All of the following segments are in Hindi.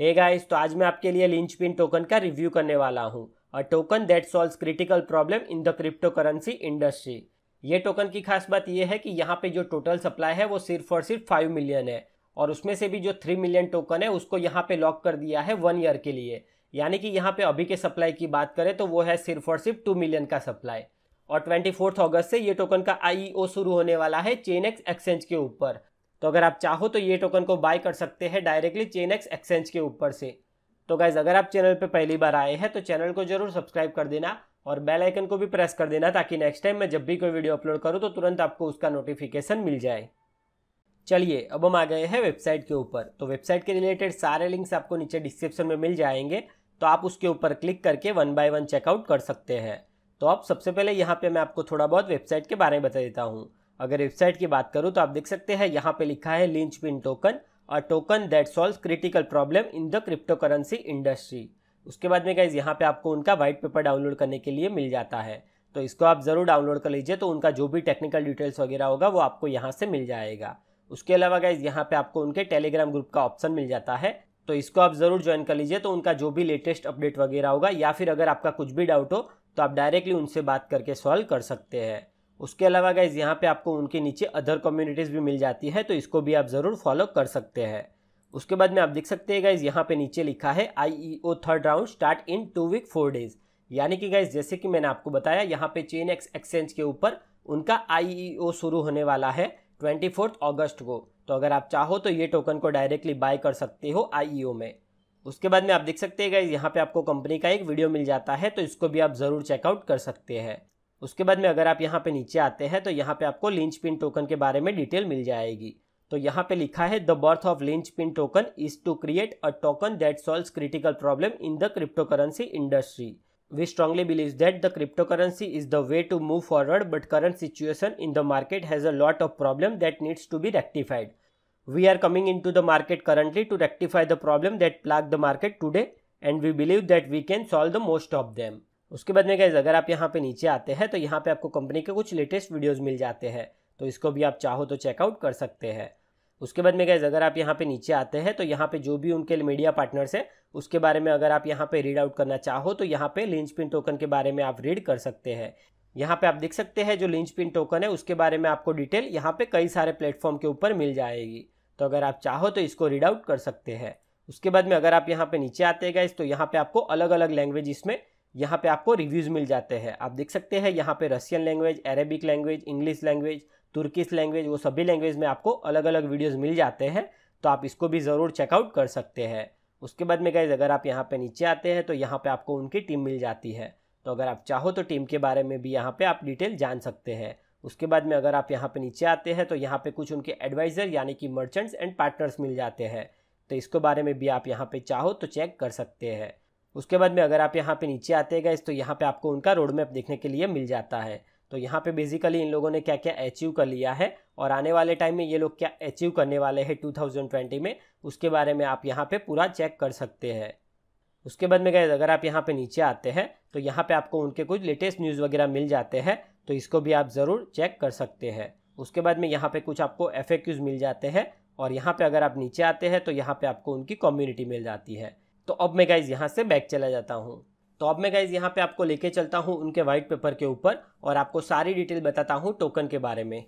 हे hey गाइस तो आज मैं आपके लिए लिंच पिन टोकन का रिव्यू करने वाला हूँ a token that solve critical problem in the crypto currency industry ये टोकन की खास बात यह है कि यहाँ पे जो टोटल सप्लाई है वो सिर्फ और सिर्फ फाइव मिलियन है और उसमें से भी जो थ्री मिलियन टोकन है उसको यहाँ पे लॉक कर दिया है वन ईयर के लिए यानी कि यहाँ पे अभी के सप्लाई की बात करें तो वो है सिर्फ और सिर्फ टू मिलियन का सप्लाई और ट्वेंटी फोर्थ अगस्त से ये टोकन का आईईओ e शुरू होने वाला है चेन एक्सचेंज के ऊपर तो अगर आप चाहो तो ये टोकन को बाय कर सकते हैं डायरेक्टली चेन एक्स एक्सचेंज के ऊपर से तो गाइज अगर आप चैनल पर पहली बार आए हैं तो चैनल को जरूर सब्सक्राइब कर देना और बेल आइकन को भी प्रेस कर देना ताकि नेक्स्ट टाइम मैं जब भी कोई वीडियो अपलोड करूँ तो तुरंत आपको उसका नोटिफिकेशन मिल जाए चलिए अब हम आ गए हैं वेबसाइट के ऊपर तो वेबसाइट के रिलेटेड सारे लिंक्स आपको नीचे डिस्क्रिप्शन में मिल जाएंगे तो आप उसके ऊपर क्लिक करके वन बाय वन चेकआउट कर सकते हैं तो आप सबसे पहले यहाँ पे मैं आपको थोड़ा बहुत वेबसाइट के बारे में बता देता हूँ अगर वेबसाइट की बात करूँ तो आप देख सकते हैं यहाँ पे लिखा है linchpin token a token that solve critical problem in the crypto currency industry उसके बाद में गाइज यहाँ पे आपको उनका वाइट पेपर डाउनलोड करने के लिए मिल जाता है तो इसको आप ज़रूर डाउनलोड कर लीजिए तो उनका जो भी टेक्निकल डिटेल्स वगैरह होगा वो आपको यहाँ से मिल जाएगा उसके अलावा गाइज यहाँ पे आपको उनके टेलीग्राम ग्रुप का ऑप्शन मिल जाता है तो इसको आप ज़रूर ज्वाइन कर लीजिए तो उनका जो भी लेटेस्ट अपडेट वगैरह होगा या फिर अगर आपका कुछ भी डाउट हो तो आप डायरेक्टली उनसे बात करके सॉल्व कर सकते हैं उसके अलावा गाइज यहाँ पे आपको उनके नीचे अदर कम्युनिटीज़ भी मिल जाती है तो इसको भी आप ज़रूर फॉलो कर सकते हैं उसके बाद में आप देख सकते हैं गाइज यहाँ पे नीचे लिखा है ओ third round start in two week four days यानी कि गाइज जैसे कि मैंने आपको बताया यहाँ पे चेन एक्स एक्सचेंज के ऊपर उनका ओ e शुरू होने वाला है ट्वेंटी ऑगस्ट को तो अगर आप चाहो तो ये टोकन को डायरेक्टली बाय कर सकते हो ओ e में उसके बाद में आप देख सकते हैं गाइज यहाँ पे आपको कंपनी का एक वीडियो मिल जाता है तो इसको भी आप ज़रूर चेकआउट कर सकते हैं उसके बाद में अगर आप यहाँ पे नीचे आते हैं तो यहाँ पे आपको लिंच पिन टोकन के बारे में डिटेल मिल जाएगी तो यहाँ पे लिखा है the birth of linchpin token is to create a token that solve critical problem in the crypto currency industry we strongly believe that the crypto currency is the way to move forward but current situation in the market has a lot of problem that needs to be rectified we are coming into the market currently to rectify the problem that plague the market today and we believe that we can solve the most of them उसके बाद में गाइज अगर आप यहाँ पे नीचे आते हैं तो यहाँ पे आपको कंपनी के कुछ लेटेस्ट वीडियोस मिल जाते हैं तो इसको भी आप चाहो तो चेकआउट कर सकते हैं उसके बाद में गैज़ अगर आप यहाँ पे नीचे आते हैं तो यहाँ पे जो भी उनके मीडिया पार्टनर्स है उसके बारे में अगर आप यहाँ पे रीड आउट करना चाहो तो यहाँ पे लिंच पिन टोकन के बारे में आप रीड कर सकते हैं यहाँ पे आप देख सकते हैं जो लिंच पिन टोकन है उसके बारे में आपको डिटेल यहाँ पे कई सारे प्लेटफॉर्म के ऊपर मिल जाएगी तो अगर आप चाहो तो इसको रीड आउट कर सकते हैं उसके बाद में अगर आप यहाँ पे नीचे आते हैं तो यहाँ पे आपको अलग अलग लैंग्वेज इसमें यहाँ पे आपको रिव्यूज़ मिल जाते हैं आप देख सकते हैं यहाँ पे Russian language Arabic language English language Turkish language वो सभी लैंग्वेज में आपको अलग अलग वीडियोज़ मिल जाते हैं तो आप इसको भी ज़रूर चेकआउट कर सकते हैं उसके बाद में गाइज अगर आप यहाँ पे नीचे आते हैं तो यहाँ पर आपको उनकी टीम मिल जाती है तो अगर आप चाहो तो टीम के बारे में भी यहाँ पर आप डिटेल जान सकते हैं उसके बाद में अगर आप यहाँ पर नीचे आते हैं तो यहाँ पर कुछ उनके एडवाइज़र यानी कि मर्चेंट्स एंड पार्टनर्स मिल जाते हैं तो इसके बारे में भी आप यहाँ पर चाहो तो चेक कर सकते हैं उसके बाद में अगर आप यहाँ पे नीचे आते हैं गए तो यहाँ पे आपको उनका रोड मैप देखने के लिए मिल जाता है तो यहाँ पे बेसिकली इन लोगों ने क्या क्या अचीव कर लिया है और आने वाले टाइम में ये लोग क्या अचीव करने वाले हैं 2020 में उसके बारे में आप यहाँ पे पूरा चेक कर सकते हैं उसके बाद में गए अगर आप यहाँ पे नीचे आते हैं तो यहाँ पे आपको उनके कुछ लेटेस्ट न्यूज़ वगैरह मिल जाते हैं तो इसको भी आप ज़रूर चेक कर सकते हैं उसके बाद में यहाँ पे कुछ आपको एफ मिल जाते हैं और यहाँ पे अगर आप नीचे आते हैं तो यहाँ पे आपको उनकी कम्युनिटी मिल जाती है तो अब मैं गाइज यहाँ से बैक चला जाता हूँ तो अब मैं गाइज यहाँ पे आपको लेके चलता हूँ उनके वाइट पेपर के ऊपर और आपको सारी डिटेल बताता हूँ टोकन के बारे में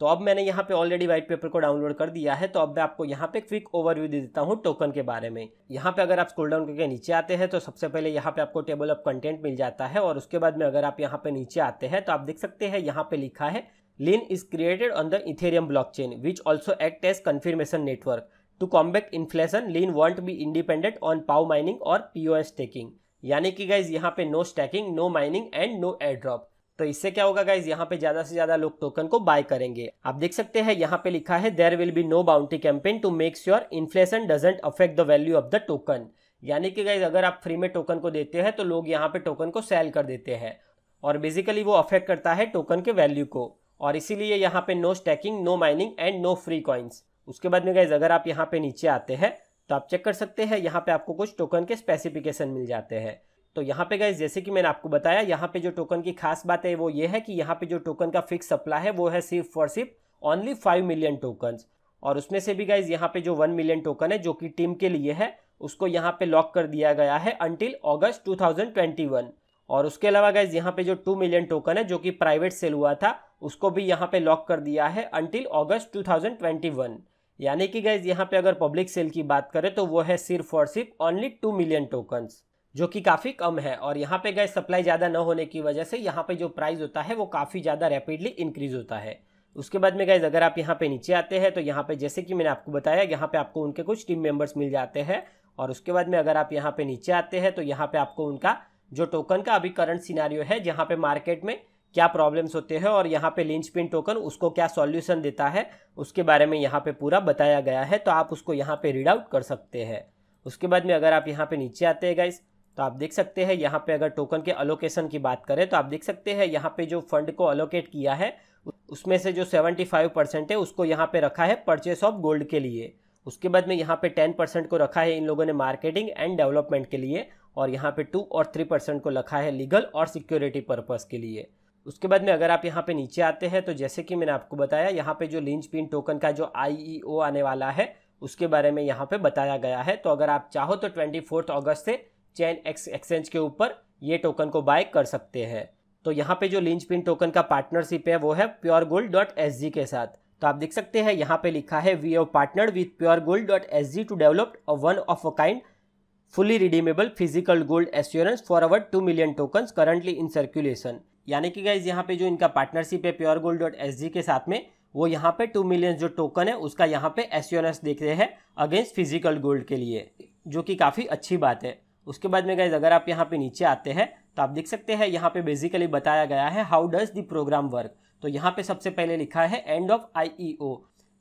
तो अब मैंने यहाँ पे ऑलरेडी वाइट पेपर को डाउनलोड कर दिया है तो अब मैं आपको यहाँ पे क्विक ओवरव्यू दे देता हूँ टोकन के बारे में यहाँ पे अगर आप स्क्रॉल डाउन करके नीचे आते हैं तो सबसे पहले यहाँ पे आपको टेबल ऑफ कंटेंट मिल जाता है और उसके बाद में अगर आप यहाँ पे नीचे आते हैं तो आप देख सकते हैं यहाँ पे लिखा है Lin is created on the Ethereum chain which also act as confirmation network to combat inflation Lin won't be independent on PoW mining और पीओ एस टेकिंग यानी कि गाइज यहाँ पे no staking no mining and no air drop तो इससे क्या होगा गाइज यहाँ पे ज्यादा से ज्यादा लोग टोकन को बाय करेंगे आप देख सकते हैं यहाँ पे लिखा है there will be no bounty campaign to make sure inflation doesn't affect the value of the token यानी कि गाइज अगर आप फ्री में टोकन को देते हैं तो लोग यहाँ पे टोकन को सेल कर देते हैं और बेसिकली वो अफेक्ट करता है टोकन के वैल्यू को और इसीलिए यहाँ पे no staking no mining and no free coins उसके बाद में गाइज अगर आप यहाँ पे नीचे आते हैं तो आप चेक कर सकते हैं यहाँ पे आपको कुछ टोकन के स्पेसिफिकेशन मिल जाते हैं तो यहाँ पे गाइज जैसे कि मैंने आपको बताया यहाँ पे जो टोकन की खास बात है वो ये है कि यहाँ पे जो टोकन का फिक्स सप्लाई है वो है सिर्फ और सिर्फ ओनली फाइव मिलियन टोकन और उसमें से भी गाइज यहाँ पे जो वन मिलियन टोकन है जो कि टीम के लिए है उसको यहाँ पे लॉक कर दिया गया है अनटिल ऑगस्ट टू और उसके अलावा गाइज यहाँ पे जो टू मिलियन टोकन है जो कि प्राइवेट सेल हुआ था उसको भी यहाँ पे लॉक कर दिया है अनटिल ऑगस्ट टू यानी कि गाइज यहाँ पे अगर पब्लिक सेल की बात करें तो वो है सिर्फ और सिर्फ ओनली टू मिलियन टोकन्स जो कि काफ़ी कम है और यहाँ पे गैस सप्लाई ज़्यादा न होने की वजह से यहाँ पे जो प्राइस होता है वो काफ़ी ज़्यादा रैपिडली इंक्रीज होता है उसके बाद में गैस अगर आप यहाँ पे नीचे आते हैं तो यहाँ पे जैसे कि मैंने आपको बताया यहाँ पे आपको उनके कुछ टीम मेंबर्स मिल जाते हैं और उसके बाद में अगर आप यहाँ पे नीचे आते हैं तो यहाँ पे आपको उनका जो टोकन का अभी करंट सिनारियो है जहाँ पे मार्केट में क्या प्रॉब्लम्स होते हैं और यहाँ पे लिंच पिन टोकन उसको क्या सॉल्यूशन देता है उसके बारे में यहाँ पे पूरा बताया गया है तो आप उसको यहाँ पे रीड आउट कर सकते हैं उसके बाद में अगर आप यहाँ पे नीचे आते हैं गाइस तो आप देख सकते हैं यहाँ पे अगर टोकन के अलोकेशन की बात करें तो आप देख सकते हैं यहाँ पे जो फंड को अलोकेट किया है उसमें से जो फाइव परसेंट है उसको यहाँ पे रखा है परचेस ऑफ गोल्ड के लिए उसके बाद में यहाँ पे 10 परसेंट को रखा है इन लोगों ने मार्केटिंग एंड डेवलपमेंट के लिए और यहाँ पे 2 और 3 परसेंट को रखा है लीगल और सिक्योरिटी पर्पज़ के लिए उसके बाद में अगर आप यहाँ पे नीचे आते हैं तो जैसे कि मैंने आपको बताया यहाँ पे जो लिंच पिन टोकन का जो आई e आने वाला है उसके बारे में यहाँ पे बताया गया है तो अगर आप चाहो तो ट्वेंटी अगस्त से चैन एक्स एक्सचेंज के ऊपर ये टोकन को बाय कर सकते हैं तो यहाँ पे जो लिंच पिन टोकन का पार्टनरशिप है वो है pure gold dot S G के साथ तो आप देख सकते हैं यहाँ पे लिखा है we have partner with pure gold dot S G to develop one of a kind fully redeemable physical gold assurance for our two million token currently in circulation यानी कि गाइज यहाँ पे जो इनका पार्टनरशिप है प्योर गोल्ड डॉट एस के साथ में वो यहाँ पे टू मिलियन जो टोकन है उसका यहाँ पे एस एस देख रहे हैं अगेंस्ट फिजिकल गोल्ड के लिए जो कि काफ़ी अच्छी बात है उसके बाद में गाइज अगर आप यहाँ पे नीचे आते हैं तो आप देख सकते हैं यहाँ पे बेसिकली बताया गया है how does the programme work तो यहाँ पे सबसे पहले लिखा है एंड ऑफ आई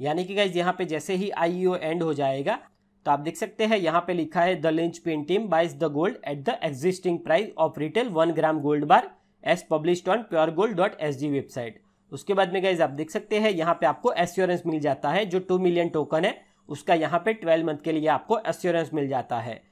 यानी कि गाइज यहाँ पे जैसे ही आई एंड e हो जाएगा तो आप देख सकते हैं यहाँ पे लिखा है the linchpin buys the gold at the existing price of retail one gram gold bar as published on pure gold dot S G website उसके बाद में गाइज आप देख सकते हैं यहाँ पे आपको एश्योरेंस मिल जाता है जो टू मिलियन टोकन है उसका यहाँ पे ट्वेल्व मंथ के लिए आपको एश्योरेंस मिल जाता है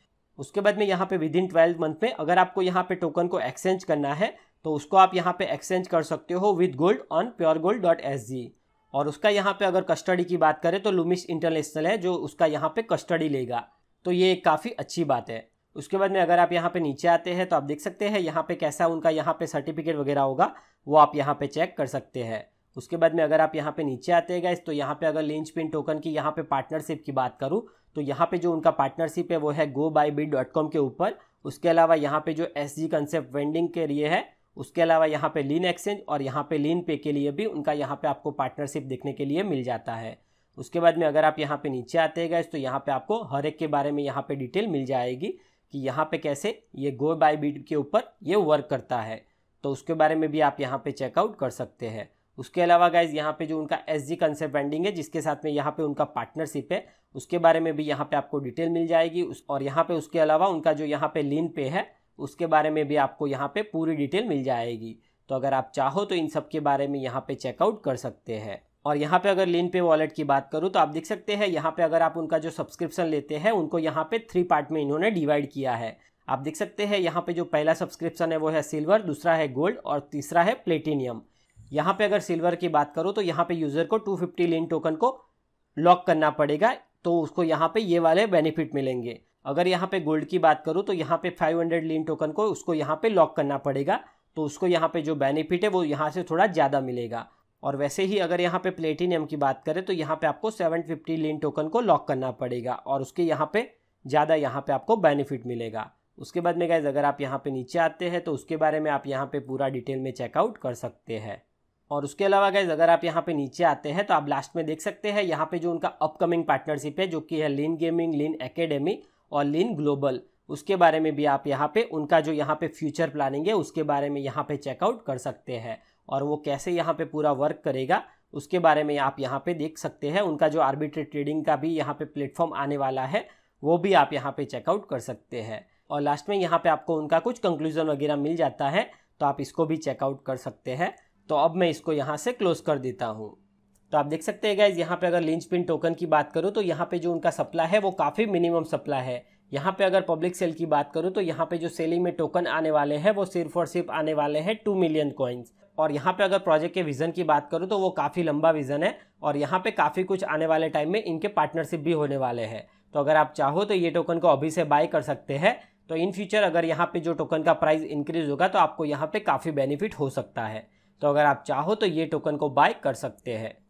उसके बाद में यहाँ पे विद इन ट्वेल्व मंथ में अगर आपको यहाँ पे टोकन को एक्सचेंज करना है तो उसको आप यहाँ पे एक्सचेंज कर सकते हो with gold on pure gold dot S G और उसका यहाँ पे अगर कस्टडी की बात करें तो लुमिस इंटरनेशनल है जो उसका यहाँ पे कस्टडी लेगा तो ये काफ़ी अच्छी बात है उसके बाद में अगर आप यहाँ पे नीचे आते हैं तो आप देख सकते हैं यहाँ पे कैसा उनका यहाँ पे सर्टिफिकेट वगैरह होगा वो आप यहाँ पे चेक कर सकते हैं उसके बाद में अगर आप यहाँ पे नीचे आते हैं गैस तो यहाँ पे अगर लिंच पिन टोकन की यहाँ पे पार्टनरशिप की बात करूँ तो यहाँ पे जो उनका पार्टनरशिप है वो है go by B dot com के ऊपर उसके अलावा यहाँ पे जो एस जी कंसेप्ट वेंडिंग के लिए है उसके अलावा यहाँ पे लीन एक्सचेंज और यहाँ पे लीन पे के लिए भी उनका यहाँ पे आपको पार्टनरशिप देखने के लिए मिल जाता है उसके बाद में अगर आप यहाँ पे नीचे आते हैं गए तो यहाँ पे आपको हर एक के बारे में यहाँ पे डिटेल मिल जाएगी कि यहाँ पे कैसे ये गो बाय बीट के ऊपर ये वर्क करता है तो उसके बारे में भी आप यहाँ पे चेकआउट कर सकते हैं उसके अलावा गाइज यहाँ पे जो उनका एस जी कंसेप्ट बैंडिंग है जिसके साथ में यहाँ पे उनका पार्टनरशिप है उसके बारे में भी यहाँ पे आपको डिटेल मिल जाएगी उस और यहाँ पे उसके अलावा उनका जो यहाँ पे लीन पे है उसके बारे में भी आपको यहाँ पे पूरी डिटेल मिल जाएगी तो अगर आप चाहो तो इन सब के बारे में यहाँ पे चेकआउट कर सकते हैं और यहाँ पे अगर लिन पे वॉलेट की बात करूँ तो आप देख सकते हैं यहाँ पे अगर आप उनका जो सब्सक्रिप्शन लेते हैं उनको यहाँ पे थ्री पार्ट में इन्होंने डिवाइड किया है आप देख सकते हैं यहाँ पे जो पहला सब्सक्रिप्शन है वो है सिल्वर दूसरा है गोल्ड और तीसरा है प्लेटिनियम यहाँ पे अगर सिल्वर की बात करूँ तो यहाँ पे यूज़र को फिफ्टी लिन टोकन को लॉक करना पड़ेगा तो उसको यहाँ पे ये वाले बेनिफिट मिलेंगे अगर यहाँ पे गोल्ड की बात करूँ तो यहाँ पे हंड्रेड लिन टोकन को उसको यहाँ पे लॉक करना पड़ेगा तो उसको यहाँ पे जो बेनिफिट है वो यहाँ से थोड़ा ज़्यादा मिलेगा और वैसे ही अगर यहाँ पे प्लेटिनियम की बात करें तो यहाँ पे आपको 750 लिन टोकन को लॉक करना पड़ेगा और उसके यहाँ पे ज़्यादा यहाँ पे आपको बेनिफिट मिलेगा उसके बाद में गए अगर आप यहाँ पे नीचे आते हैं तो उसके बारे में आप यहाँ पे पूरा डिटेल में चेकआउट कर सकते हैं और उसके अलावा गए अगर आप यहाँ पे नीचे आते हैं तो आप लास्ट में देख सकते हैं यहाँ पे जो उनका अपकमिंग पार्टनरशिप है जो कि है लिन गेमिंग लिन एकेडमी और लिन ग्लोबल उसके बारे में भी आप यहाँ पे उनका जो यहाँ पे फ्यूचर प्लानिंग है उसके बारे में यहाँ पे चेकआउट कर सकते हैं और वो कैसे यहाँ पे पूरा वर्क करेगा उसके बारे में आप यहाँ पे देख सकते हैं उनका जो आर्बिट्रेट ट्रेडिंग का भी यहाँ पे प्लेटफॉर्म आने वाला है वो भी आप यहाँ पे चेकआउट कर सकते हैं और लास्ट में यहाँ पे आपको उनका कुछ कंक्लूजन वगैरह मिल जाता है तो आप इसको भी चेकआउट कर सकते हैं तो अब मैं इसको यहाँ से क्लोज कर देता हूँ तो आप देख सकते हैं गाइज यहाँ पे अगर लिंच पिन टोकन की बात करूँ तो यहाँ पे जो उनका सप्लाई है वो काफ़ी मिनिमम सप्लाई है यहाँ पे अगर पब्लिक सेल की बात करूँ तो यहाँ पे जो सेलिंग में टोकन आने वाले हैं वो सिर्फ और सिर्फ आने वाले हैं टू मिलियन कॉइन्स और यहाँ पे अगर प्रोजेक्ट के विज़न की बात करूँ तो वो काफ़ी लंबा विज़न है और यहाँ पे काफ़ी कुछ आने वाले टाइम में इनके पार्टनरशिप भी होने वाले हैं तो अगर आप चाहो तो ये टोकन को अभी से बाय कर सकते हैं तो इन फ्यूचर अगर यहाँ पे जो टोकन का प्राइस इंक्रीज होगा तो आपको यहाँ पर काफ़ी बेनिफिट हो सकता है तो अगर आप चाहो तो ये टोकन को बाय कर सकते हैं